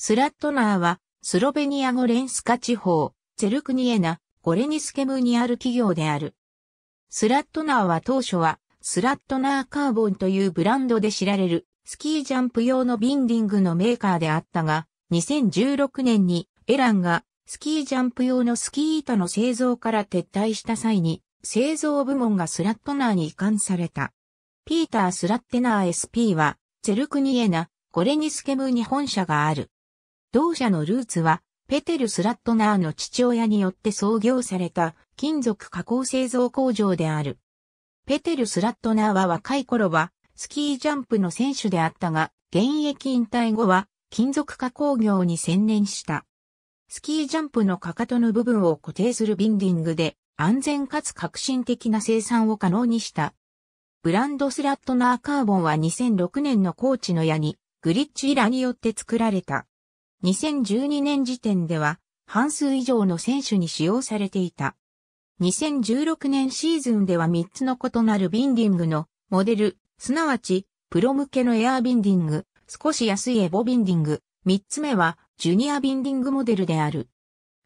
スラットナーは、スロベニア語レンスカ地方、ゼルクニエナ、ゴレニスケムにある企業である。スラットナーは当初は、スラットナーカーボンというブランドで知られる、スキージャンプ用のビンディングのメーカーであったが、2016年にエランがスキージャンプ用のスキー板の製造から撤退した際に、製造部門がスラットナーに移管された。ピーター・スラッテナー SP は、ゼルクニエナ、ゴレニスケムに本社がある。同社のルーツは、ペテル・スラットナーの父親によって創業された金属加工製造工場である。ペテル・スラットナーは若い頃はスキージャンプの選手であったが、現役引退後は金属加工業に専念した。スキージャンプのかかとの部分を固定するビンディングで安全かつ革新的な生産を可能にした。ブランドスラットナーカーボンは2006年のコーチの矢にグリッチイラによって作られた。2012年時点では半数以上の選手に使用されていた。2016年シーズンでは3つの異なるビンディングのモデル、すなわちプロ向けのエアービンディング、少し安いエボビンディング、3つ目はジュニアビンディングモデルである。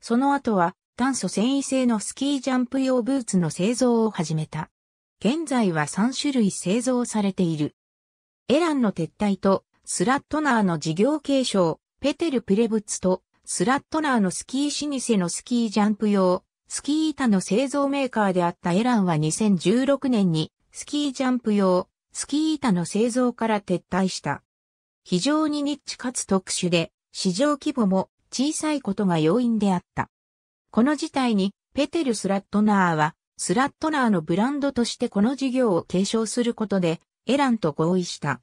その後は炭素繊維製のスキージャンプ用ブーツの製造を始めた。現在は3種類製造されている。エランの撤退とスラットナーの事業継承、ペテル・プレブツとスラットナーのスキー老舗のスキージャンプ用、スキー板の製造メーカーであったエランは2016年にスキージャンプ用、スキー板の製造から撤退した。非常にニッチかつ特殊で、市場規模も小さいことが要因であった。この事態に、ペテル・スラットナーは、スラットナーのブランドとしてこの事業を継承することで、エランと合意した。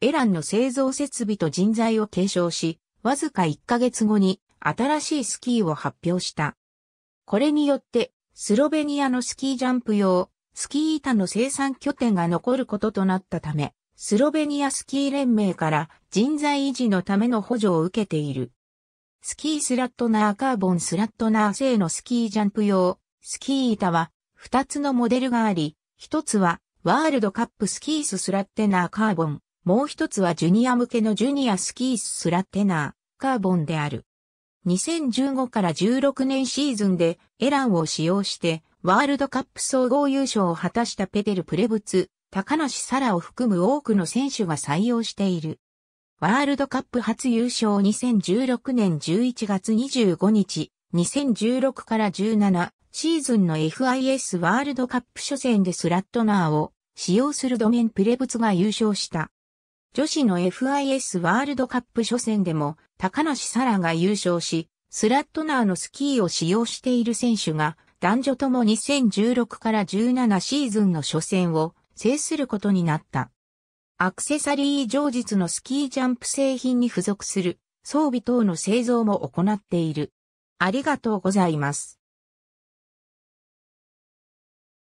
エランの製造設備と人材を継承し、わずか1ヶ月後に新しいスキーを発表した。これによって、スロベニアのスキージャンプ用、スキー板の生産拠点が残ることとなったため、スロベニアスキー連盟から人材維持のための補助を受けている。スキースラットナーカーボンスラットナー製のスキージャンプ用、スキー板は2つのモデルがあり、1つはワールドカップスキーススラッテナーカーボン、もう一つはジュニア向けのジュニアスキースラテナー、カーボンである。2015から16年シーズンでエランを使用してワールドカップ総合優勝を果たしたペテル・プレブツ、高梨沙羅を含む多くの選手が採用している。ワールドカップ初優勝2016年11月25日、2016から17シーズンの FIS ワールドカップ初戦でスラットナーを使用するドメンプレブツが優勝した。女子の FIS ワールドカップ初戦でも高梨沙羅が優勝し、スラットナーのスキーを使用している選手が男女とも2016から17シーズンの初戦を制することになった。アクセサリー上日のスキージャンプ製品に付属する装備等の製造も行っている。ありがとうございます。